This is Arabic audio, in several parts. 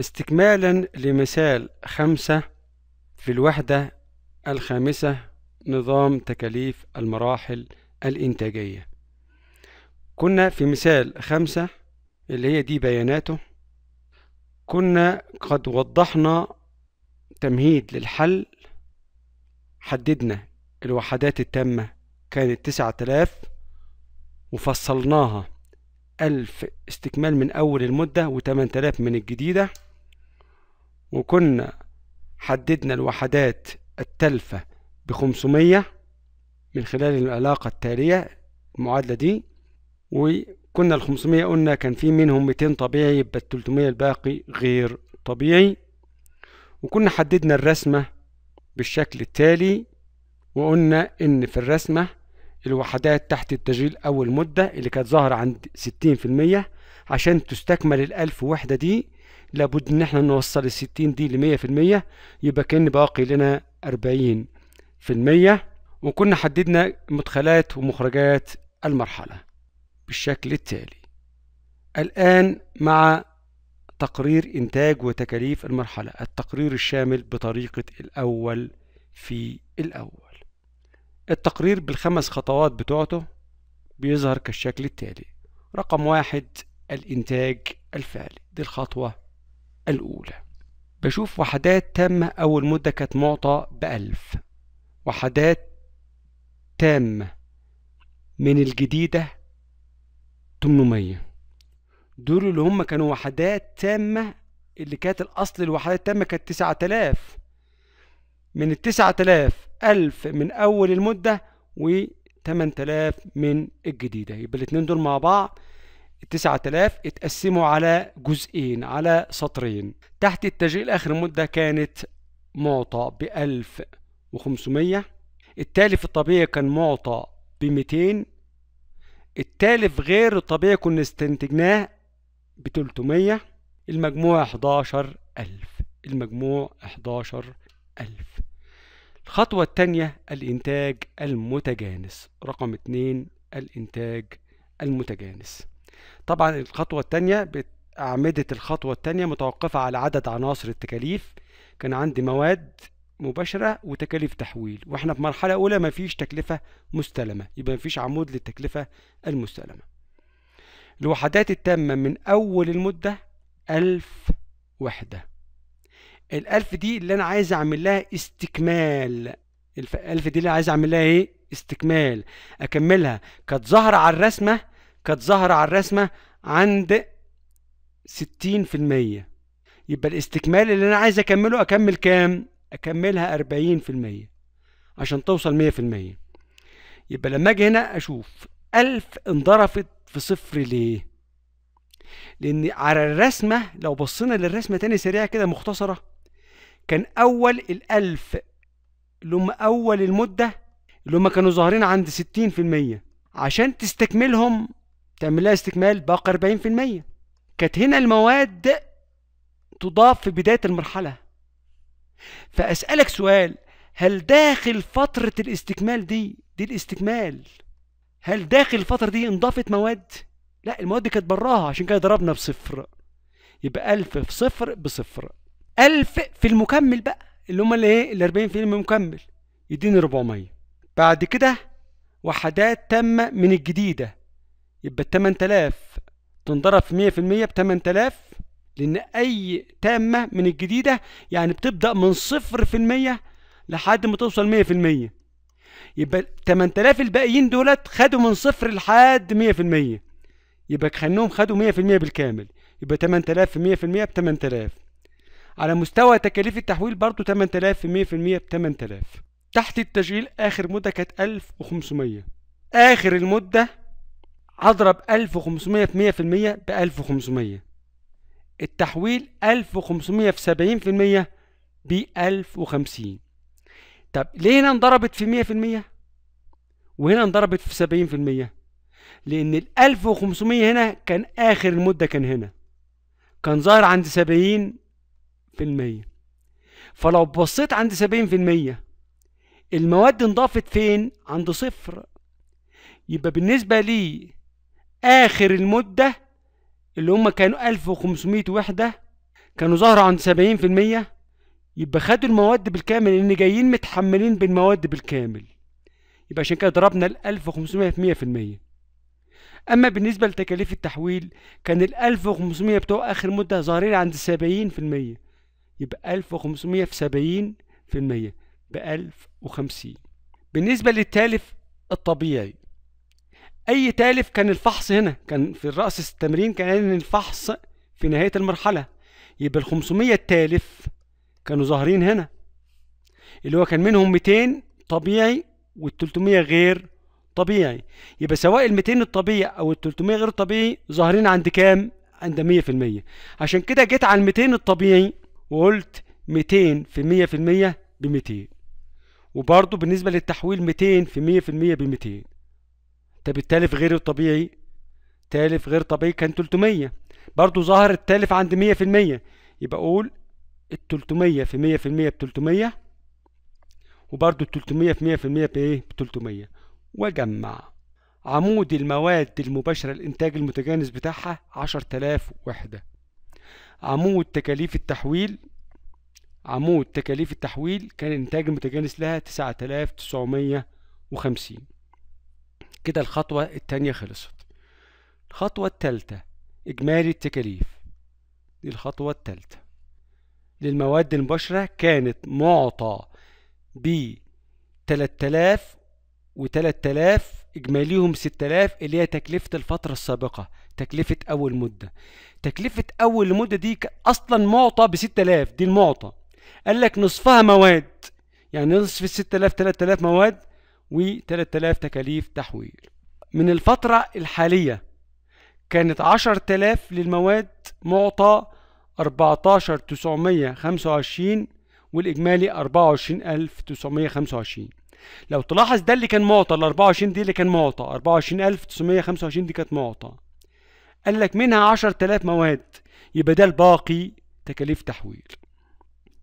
استكمالا لمثال خمسة في الوحدة الخامسة نظام تكاليف المراحل الإنتاجية كنا في مثال خمسة اللي هي دي بياناته كنا قد وضحنا تمهيد للحل حددنا الوحدات التامة كانت تسعة آلاف وفصلناها ألف استكمال من أول المدة و 8000 من الجديدة وكنا حددنا الوحدات التلفة بخمسمية من خلال العلاقة التالية المعادلة دي وكنا الخمسمية قلنا كان في منهم 200 طبيعي يبقى التلتمية الباقي غير طبيعي وكنا حددنا الرسمة بالشكل التالي وقلنا إن في الرسمة الوحدات تحت التشغيل أول مدة اللي كانت ظاهرة عند 60% عشان تستكمل الألف وحدة دي لابد إن احنا نوصل الستين دي لمية في المية يبقى كان باقي لنا أربعين في المية وكنا حددنا مدخلات ومخرجات المرحلة بالشكل التالي الآن مع تقرير إنتاج وتكاليف المرحلة التقرير الشامل بطريقة الأول في الأول التقرير بالخمس خطوات بتوعته بيظهر كالشكل التالي رقم واحد الإنتاج الفعلي دي الخطوة الأولى بشوف وحدات تامة أول مدة كانت معطى بألف وحدات تامة من الجديدة 800 دول اللي هم كانوا وحدات تامة اللي كانت الأصل الوحدات التامة كانت 9000 من ال 9000 ألف من أول المدة و 8000 من الجديدة يبقى الاتنين دول مع بعض 9000 اتقسموا على جزئين على سطرين تحت التشغيل آخر مدة كانت معطى ب 1500 التالف الطبيعي كان معطى ب 200 التالف غير الطبيعي كنا استنتجناه ب 300 المجموع 11000 المجموع 11000 الخطوة الثانية الإنتاج المتجانس رقم اتنين الإنتاج المتجانس طبعا الخطوة الثانية أعمدة الخطوة الثانية متوقفة على عدد عناصر التكاليف كان عندي مواد مباشرة وتكاليف تحويل واحنا في مرحلة أولى مفيش تكلفة مستلمة يبقى مفيش عمود للتكلفة المستلمة الوحدات التامة من أول المدة ألف وحدة الألف دي اللي أنا عايز أعمل لها استكمال الألف دي اللي عايز أعمل لها إيه؟ استكمال أكملها كانت ظاهرة على الرسمة كانت ظاهرة على الرسمة عند 60% يبقى الاستكمال اللي أنا عايز أكمله أكمل كام؟ أكملها 40% عشان توصل 100% يبقى لما أجي هنا أشوف ألف انضربت في صفر ليه؟ لأن على الرسمة لو بصينا للرسمة تاني سريعة كده مختصرة كان أول الألف اللي هم أول المدة اللي هم كانوا ظاهرين عند 60% عشان تستكملهم تعمل لها استكمال بقى 40% كانت هنا المواد تضاف في بداية المرحلة فأسألك سؤال هل داخل فترة الاستكمال دي دي الاستكمال هل داخل الفترة دي انضافت مواد؟ لا المواد دي كانت براها عشان كده ضربنا بصفر يبقى ألف في صفر بصفر 1000 في المكمل بقى اللي هم اللي ايه ال 40 في المكمل يديني 400 بعد كده وحدات تامة من الجديدة يبقى 8000 تنضرب في 100% ب 8000 لأن أي تامة من الجديدة يعني بتبدأ من صفر في المية لحد ما توصل مية في المية يبقى 8000 الباقيين دولت خدوا من صفر لحد 100% يبقى كأنهم خدوا 100% بالكامل يبقى 8000 في 100% ب 8000 على مستوى تكاليف التحويل برضه 8000 في 100% ب 8000 تحت التشغيل اخر مده كانت 1500 اخر المده هضرب 1500 في 100% ب 1500 التحويل 1500 في 70% ب 1050 طب ليه هنا انضربت في 100% وهنا انضربت في 70% لان ال 1500 هنا كان اخر المده كان هنا كان ظاهر عند 70 في المية فلو بصيت عند سبعين في المية المواد انضافت فين عند صفر يبقى بالنسبة لي آخر المدة اللي هم كانوا ألف وخمسمية وحدة كانوا ظهروا عند سبعين في المية يبقى خدوا المواد بالكامل لأن جايين متحملين بالمواد بالكامل يبقى عشان كده ضربنا ال 1500 في 100 في المية أما بالنسبة لتكاليف التحويل كان ال 1500 بتوع آخر مدة ظاهرين عند 70 في المية يبقى 1500 في 70 في المية ب 1050 بالنسبة للتالف الطبيعي أي تالف كان الفحص هنا كان في الرأس التمرين كان الفحص في نهاية المرحلة يبقى ال 500 التالف كانوا ظاهرين هنا اللي هو كان منهم 200 طبيعي وال300 غير طبيعي يبقى سواء ال200 الطبيعي او ال300 غير الطبيعي ظاهرين عند كام عند 100% عشان كده جيت على ال200 الطبيعي وقلت 200 في 100 في 100 ب 200 وبرضه بالنسبة للتحويل 200 في 100 في 100 ب 200 طب التالف غير الطبيعي تالف غير طبيعي كان 300 برضه ظهر التالف عند 100 في 100 يبقى أقول ال 300 في 100 في 100 ب 300 وبرضه ال 300 في 100 في المية بإيه ب 300 وأجمع عمود المواد المباشرة الإنتاج المتجانس بتاعها 10000 وحدة عمود تكاليف التحويل عمود تكاليف التحويل كان الإنتاج المتجانس لها 9950 كده الخطوة التانية خلصت الخطوة التالتة إجمالي التكاليف دي الخطوة التالتة للمواد المباشرة كانت معطى ب 3000 و3000 اجماليهم 6000 اللي هي تكلفه الفتره السابقه تكلفه اول مده تكلفه اول مده دي اصلا معطى ب 6000 دي المعطى قال لك نصفها مواد يعني نصف ال 6000 3000 مواد و3000 تكاليف تحويل من الفترة الحالية كانت 10000 للمواد معطى 14925 والإجمالي 24925 لو تلاحظ ده اللي كان معطى ال 24 دي اللي كان معطى 24925 دي كانت معطى قال لك منها 10000 مواد يبقى ده الباقي تكاليف تحويل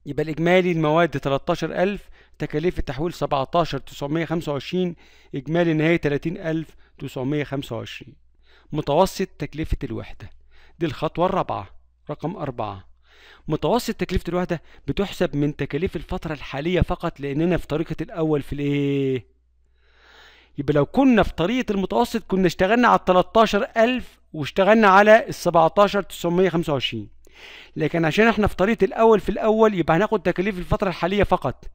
يبقى الإجمالي المواد 13000 تكاليف التحويل 17925 إجمالي نهاية 30925 متوسط تكلفة الوحدة دي الخطوة الرابعة رقم 4 متوسط تكلفه الوحده بتحسب من تكاليف الفتره الحاليه فقط لاننا في طريقه الاول في الايه يبقى لو كنا في طريقه المتوسط كنا اشتغلنا على 13000 واشتغلنا على ال 17925 لكن عشان احنا في طريقه الاول في الاول يبقى هناخد تكاليف الفتره الحاليه فقط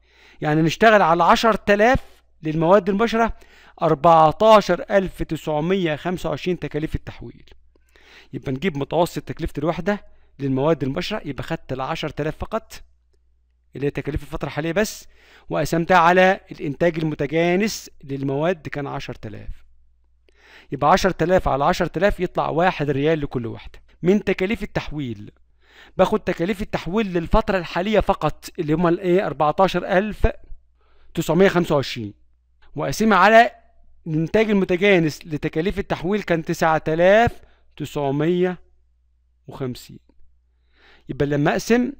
يعني نشتغل على 10000 للمواد النشره 14925 تكاليف التحويل يبقى نجيب متوسط تكلفه الوحده للمواد المباشرة يبقى خدت ال 10000 فقط اللي هي تكاليف الفترة الحالية بس وقسمتها على الإنتاج المتجانس للمواد كان 10000 يبقى 10000 على 10000 يطلع 1 ريال لكل واحدة من تكاليف التحويل باخد تكاليف التحويل للفترة الحالية فقط اللي هما الايه 14925 وأقسمها على الإنتاج المتجانس لتكاليف التحويل كان 9950 يبقى لما اقسم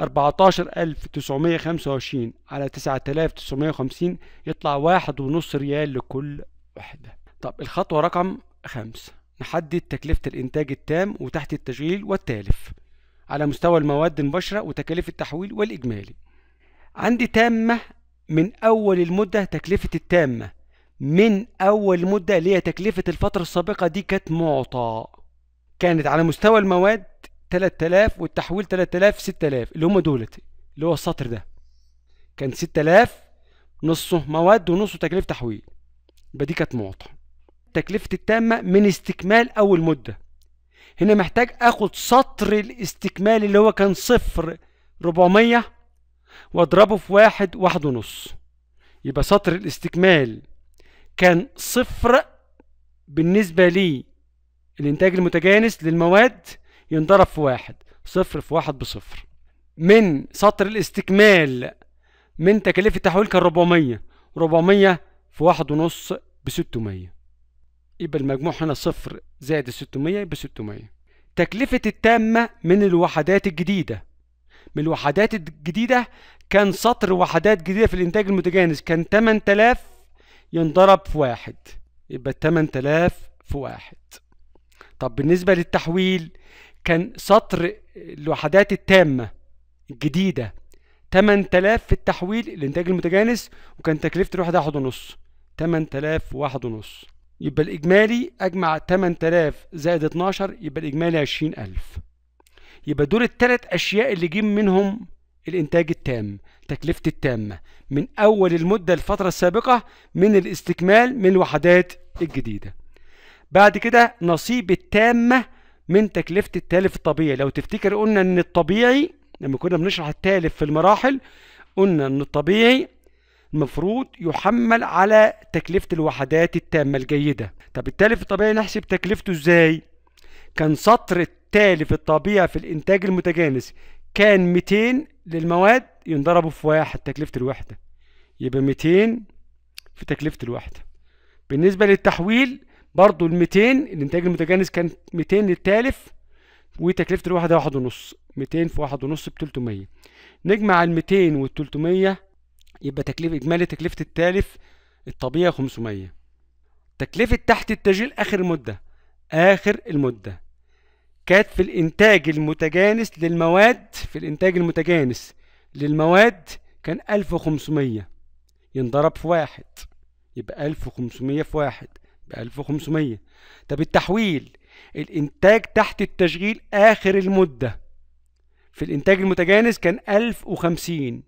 14925 على 9950 يطلع واحد ونص ريال لكل وحدة طب الخطوة رقم خمسة نحدد تكلفة الإنتاج التام وتحت التشغيل والتالف على مستوى المواد المباشرة وتكاليف التحويل والإجمالي عندي تامة من أول المدة تكلفة التامة من أول المدة اللي هي تكلفة الفترة السابقة دي كانت معطى كانت على مستوى المواد 3000 والتحويل 3000 6000 اللي هم دولت اللي هو السطر ده كان 6000 نصه مواد ونصه تكلفة تحويل يبقى دي كانت معطى التكلفة التامة من استكمال أول مدة هنا محتاج آخد سطر الاستكمال اللي هو كان صفر 400 وأضربه في واحد واحد ونص يبقى سطر الاستكمال كان صفر بالنسبة لي الإنتاج المتجانس للمواد ينضرب في واحد صفر في واحد بصفر من سطر الاستكمال من تكاليف التحويل كان 400 400 في واحد ونص ب 600 يبقى المجموع هنا صفر زائد 600 يبقى 600 تكلفة التامة من الوحدات الجديدة من الوحدات الجديدة كان سطر وحدات جديدة في الإنتاج المتجانس كان 8000 ينضرب في واحد يبقى 8000 في واحد طب بالنسبة للتحويل كان سطر الوحدات التامة الجديدة 8000 في التحويل الانتاج المتجانس وكان تكلفة الوحدة واحد ونص 8000 واحد ونص يبقى الإجمالي أجمع 8000 زائد 12 يبقى الإجمالي 20000 يبقى دول التلات أشياء اللي جيب منهم الإنتاج التام تكلفة التامة من أول المدة الفترة السابقة من الاستكمال من الوحدات الجديدة بعد كده نصيب التامة من تكلفه التالف الطبيعي لو تفتكر قلنا ان الطبيعي لما كنا بنشرح التالف في المراحل قلنا ان الطبيعي المفروض يحمل على تكلفه الوحدات التامه الجيده طب التالف الطبيعي نحسب تكلفته ازاي كان سطر التالف الطبيعي في الانتاج المتجانس كان 200 للمواد ينضربوا في واحد تكلفه الوحده يبقى 200 في تكلفه الوحده بالنسبه للتحويل برضو ال 200 الانتاج المتجانس كان 200 للتالف وتكلفه الواحده واحد ونص 200 في واحد ونص ب 300 نجمع ال 200 وال 300 يبقى تكلفه اجمالي تكلفه التالف الطبيعي 500 تكلفه تحت التشغيل اخر المده اخر المده كانت في الانتاج المتجانس للمواد في الانتاج المتجانس للمواد كان 1500 ينضرب في واحد يبقى 1500 في واحد 1500 طب التحويل الانتاج تحت التشغيل اخر المده في الانتاج المتجانس كان 1050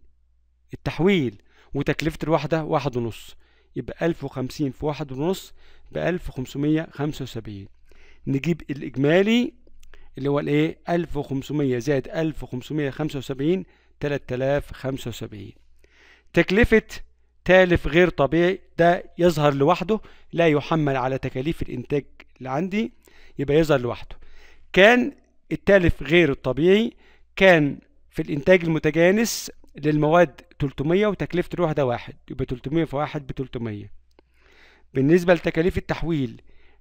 التحويل وتكلفه الواحده واحد ونص يبقى 1050 في واحد ونص ب 1575 نجيب الاجمالي اللي هو الايه 1500 زائد 1575 3075 تكلفه تالف غير طبيعي ده يظهر لوحده لا يحمل على تكاليف الإنتاج اللي عندي يبقى يظهر لوحده كان التالف غير الطبيعي كان في الإنتاج المتجانس للمواد 300 وتكلفة الوحدة واحد يبقى 300 في واحد ب 300 بالنسبة لتكاليف التحويل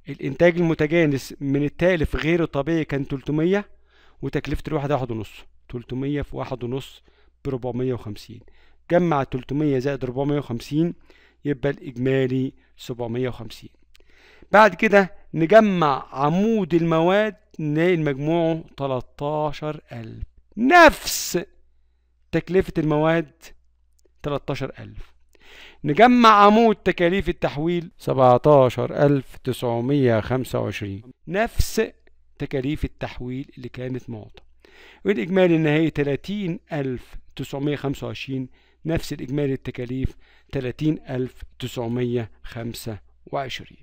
الإنتاج المتجانس من التالف غير الطبيعي كان 300 وتكلفة الوحدة واحد ونص 300 في واحد ونص ب 450 جمع 300 زائد 450 يبقى الإجمالي 750 بعد كده نجمع عمود المواد نلاقي المجموع 13000 نفس تكلفة المواد 13000 نجمع عمود تكاليف التحويل 17925 نفس تكاليف التحويل اللي كانت معطى والإجمالي النهائي 30925 نفس الإجمالي التكاليف 30925